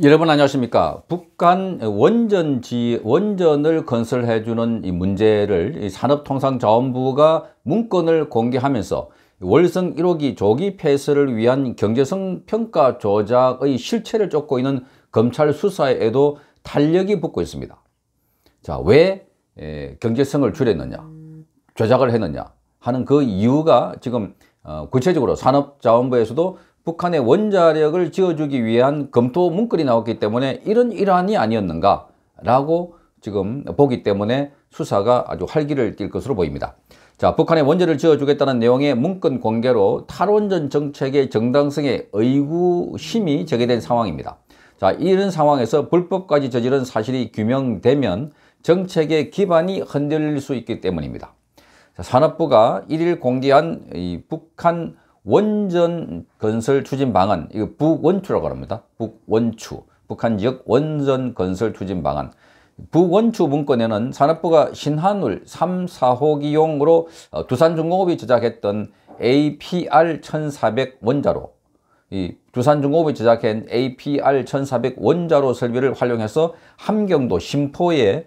여러분 안녕하십니까 북한 원전지 원전을 건설해 주는 이 문제를 이 산업통상자원부가 문건을 공개하면서 월성 1호기 조기 폐쇄를 위한 경제성 평가 조작의 실체를 쫓고 있는 검찰 수사에도 탄력이 붙고 있습니다 자왜 경제성을 줄였느냐 조작을 했느냐 하는 그 이유가 지금 어, 구체적으로 산업자원부에서도 북한의 원자력을 지어주기 위한 검토 문건이 나왔기 때문에 이런 일환이 아니었는가 라고 지금 보기 때문에 수사가 아주 활기를 띨 것으로 보입니다. 자, 북한의 원자를 지어주겠다는 내용의 문건 공개로 탈원전 정책의 정당성에 의구심이 제기된 상황입니다. 자, 이런 상황에서 불법까지 저지른 사실이 규명되면 정책의 기반이 흔들릴 수 있기 때문입니다. 자, 산업부가 1일 공개한 북한 원전 건설 추진 방안, 이거 북원추라고 합니다. 북원추, 북한 지역 원전 건설 추진 방안. 북원추 문건에는 산업부가 신한울 3, 4호기용으로 어, 두산중공업이 제작했던 APR 1400 원자로 이 두산중공업이 제작한 APR 1400 원자로 설비를 활용해서 함경도 심포에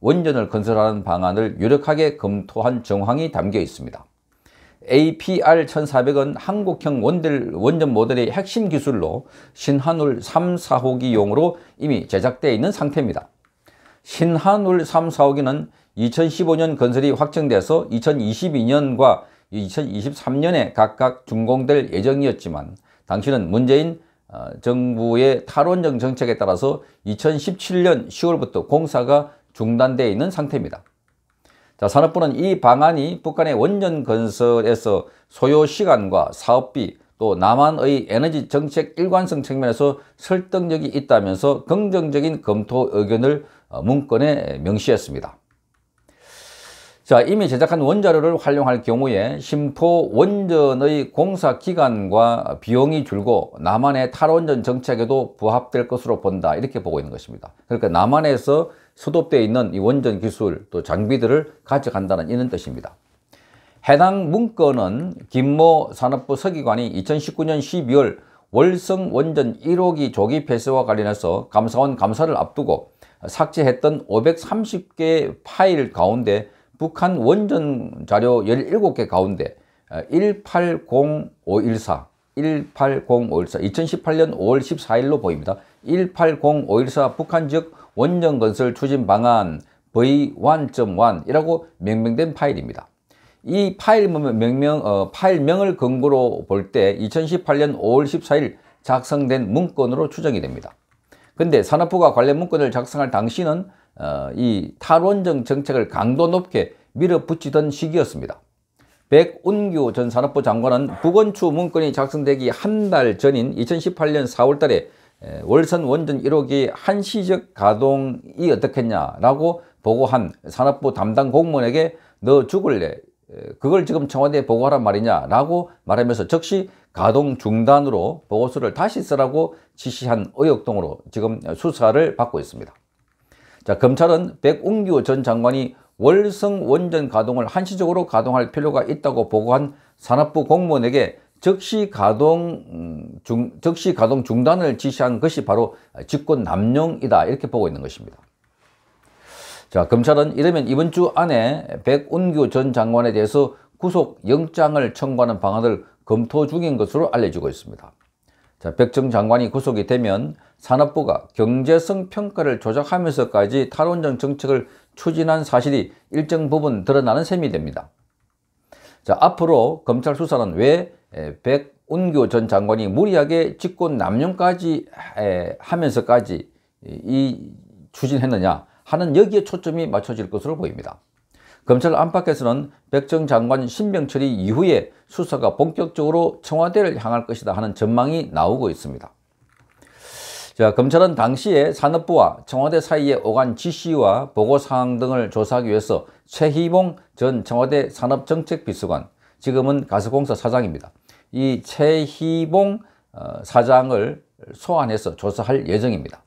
원전을 건설하는 방안을 유력하게 검토한 정황이 담겨 있습니다. APR1400은 한국형 원들, 원전 모델의 핵심 기술로 신한울 3, 4호기용으로 이미 제작되어 있는 상태입니다. 신한울 3, 4호기는 2015년 건설이 확정돼서 2022년과 2023년에 각각 준공될 예정이었지만 당시는 문재인 어, 정부의 탈원정 정책에 따라서 2017년 10월부터 공사가 중단되어 있는 상태입니다. 자, 산업부는 이 방안이 북한의 원전 건설에서 소요 시간과 사업비 또 남한의 에너지 정책 일관성 측면에서 설득력이 있다면서 긍정적인 검토 의견을 어, 문건에 명시했습니다. 자, 이미 제작한 원자료를 활용할 경우에 심포 원전의 공사 기간과 비용이 줄고 남한의 탈원전 정책에도 부합될 것으로 본다. 이렇게 보고 있는 것입니다. 그러니까 남한에서 소독되어 있는 이 원전 기술 또 장비들을 가져간다는 이런 뜻입니다. 해당 문건은 김모 산업부 서기관이 2019년 12월 월성 원전 1호기 조기 폐쇄와 관련해서 감사원 감사를 앞두고 삭제했던 530개 파일 가운데 북한 원전 자료 17개 가운데 180514, 180514, 2018년 5월 14일로 보입니다. 180514 북한 지역 원전 건설 추진 방안 V1.1이라고 명명된 파일입니다. 이 파일 명명, 어, 파일명을 근거로 볼 때 2018년 5월 14일 작성된 문건으로 추정이 됩니다. 근데 산업부가 관련 문건을 작성할 당시는 어, 이 탈원전 정책을 강도 높게 밀어붙이던 시기였습니다. 백운규 전 산업부 장관은 북원추 문건이 작성되기 한 달 전인 2018년 4월 달에 월선 원전 1호기 한시적 가동이 어떻겠냐라고 보고한 산업부 담당 공무원에게 너 죽을래 그걸 지금 청와대에 보고하란 말이냐라고 말하면서 즉시 가동 중단으로 보고서를 다시 쓰라고 지시한 의혹등으로 지금 수사를 받고 있습니다. 자 검찰은 백웅규전 장관이 월성 원전 가동을 한시적으로 가동할 필요가 있다고 보고한 산업부 공무원에게 즉시 가동 음, 중, 즉시 가동 중단을 지시한 것이 바로 직권 남용이다 이렇게 보고 있는 것입니다. 자, 검찰은 이러면 이번 주 안에 백운규 전 장관에 대해서 구속영장을 청구하는 방안을 검토 중인 것으로 알려지고 있습니다. 자, 백정 장관이 구속이 되면 산업부가 경제성 평가를 조작하면서까지 탈원전 정책을 추진한 사실이 일정 부분 드러나는 셈이 됩니다. 자, 앞으로 검찰 수사는 왜 백운교 전 장관이 무리하게 직권 남용까지 하면서까지 이 추진했느냐 하는 여기에 초점이 맞춰질 것으로 보입니다. 검찰 안팎에서는 백정 장관 신병 처리 이후에 수사가 본격적으로 청와대를 향할 것이다 하는 전망이 나오고 있습니다. 자, 검찰은 당시에 산업부와 청와대 사이에 오간 지시와 보고사항 등을 조사하기 위해서 최희봉 전 청와대 산업정책비서관, 지금은 가스공사 사장입니다. 이 최희봉 어, 사장을 소환해서 조사할 예정입니다.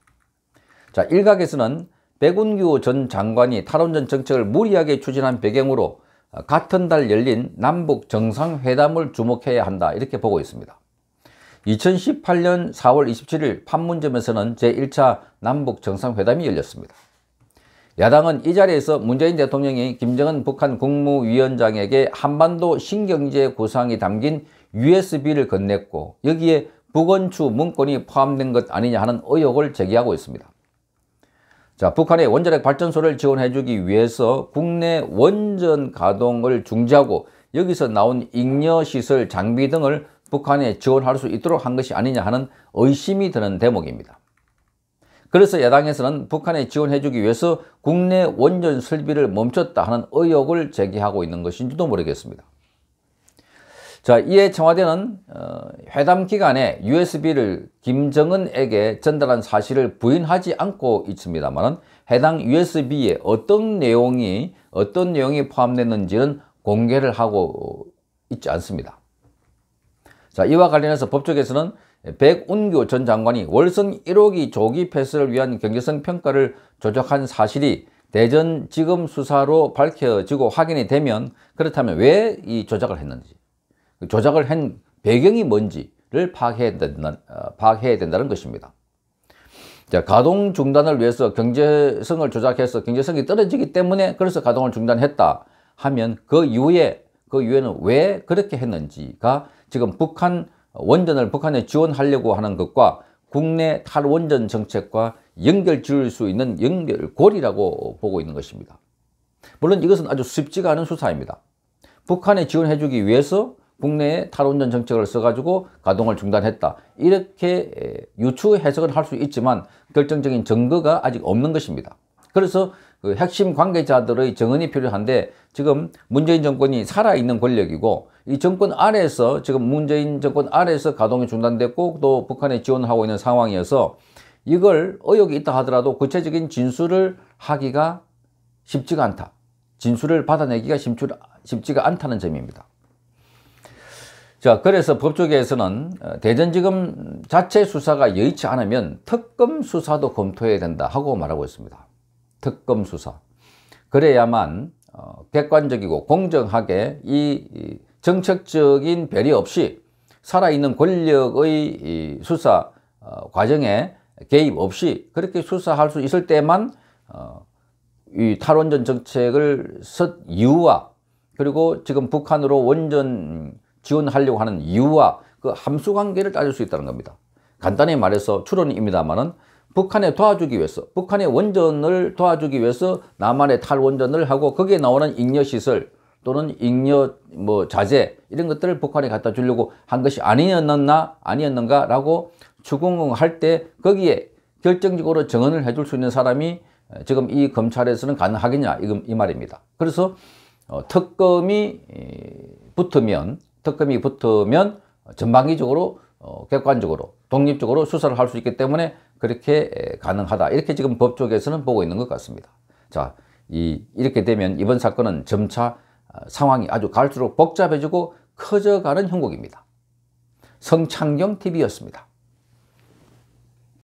자, 일각에서는 백운규 전 장관이 탈원전 정책을 무리하게 추진한 배경으로 어, 같은 달 열린 남북 정상회담을 주목해야 한다 이렇게 보고 있습니다. 2018년 4월 27일 판문점에서는 제1차 남북 정상회담이 열렸습니다. 야당은 이 자리에서 문재인 대통령이 김정은 북한 국무위원장에게 한반도 신경제 구상이 담긴 USB를 건넸고 여기에 북원추 문건이 포함된 것 아니냐 하는 의혹을 제기하고 있습니다. 자, 북한의 원자력 발전소를 지원해주기 위해서 국내 원전 가동을 중지하고 여기서 나온 잉여시설 장비 등을 북한에 지원할 수 있도록 한 것이 아니냐 하는 의심이 드는 대목입니다. 그래서 야당에서는 북한에 지원해주기 위해서 국내 원전 설비를 멈췄다 하는 의혹을 제기하고 있는 것인지도 모르겠습니다. 자, 이에 청와대는 어, 회담 기간에 USB를 김정은에게 전달한 사실을 부인하지 않고 있습니다만 해당 USB에 어떤 내용이 어떤 내용이 포함됐는지는 공개를 하고 있지 않습니다. 자, 이와 관련해서 법조계에서는 백운규 전 장관이 월성 1호기 조기 폐쇄를 위한 경제성 평가를 조작한 사실이 대전지검 수사로 밝혀지고 확인이 되면 그렇다면 왜 이 조작을 했는지 그 조작을 한 배경이 뭔지를 파악해야, 된다, 어, 파악해야 된다는 것입니다. 자, 가동 중단을 위해서 경제성을 조작해서 경제성이 떨어지기 때문에 그래서 가동을 중단했다 하면 그 이후에 그 이후에는 왜 그렇게 했는지가 지금 북한 원전을 북한에 지원하려고 하는 것과 국내 탈원전 정책과 연결 지을 수 있는 연결고리라고 보고 있는 것입니다. 물론 이것은 아주 쉽지가 않은 수사입니다. 북한에 지원해주기 위해서 국내에 탈원전 정책을 써가지고 가동을 중단했다. 이렇게 유추 해석을할 수 있지만 결정적인 증거가 아직 없는 것입니다. 그래서 그 핵심 관계자들의 정언이 필요한데 지금 문재인 정권이 살아있는 권력이고 이 정권 아래에서 지금 문재인 정권 아래에서 가동이 중단됐고 또 북한에 지원하고 있는 상황이어서 이걸 의혹이 있다 하더라도 구체적인 진술을 하기가 쉽지가 않다. 진술을 받아내기가 쉽지가 않다는 점입니다. 자, 그래서 법조계에서는 어, 대전지검 자체 수사가 여의치 않으면 특검 수사도 검토해야 된다 하고 말하고 있습니다. 특검 수사. 그래야만 어, 객관적이고 공정하게 이 정책적인 배려 없이 살아있는 권력의 수사 어, 과정에 개입 없이 그렇게 수사할 수 있을 때만 어, 이 탈원전 정책을 섰 이유와 그리고 지금 북한으로 원전 지원하려고 하는 이유와 그 함수 관계를 따질 수 있다는 겁니다. 간단히 말해서 추론입니다만은 북한에 도와주기 위해서 북한의 원전을 도와주기 위해서 남한의 탈원전을 하고 거기에 나오는 잉여시설 또는 잉여 뭐 자재 이런 것들을 북한에 갖다 주려고 한 것이 아니었나 아니었는가 라고 추궁할 때 거기에 결정적으로 증언을 해줄 수 있는 사람이 지금 이 검찰에서는 가능하겠냐 이, 말입니다. 그래서 어, 특검이 붙으면 특검이 붙으면 전방위적으로 어, 객관적으로 독립적으로 수사를 할 수 있기 때문에 그렇게 가능하다 이렇게 지금 법 쪽에서는 보고 있는 것 같습니다 자 이, 이렇게 되면 이번 사건은 점차 아, 상황이 아주 갈수록 복잡해지고 커져가는 형국입니다 성창경 TV였습니다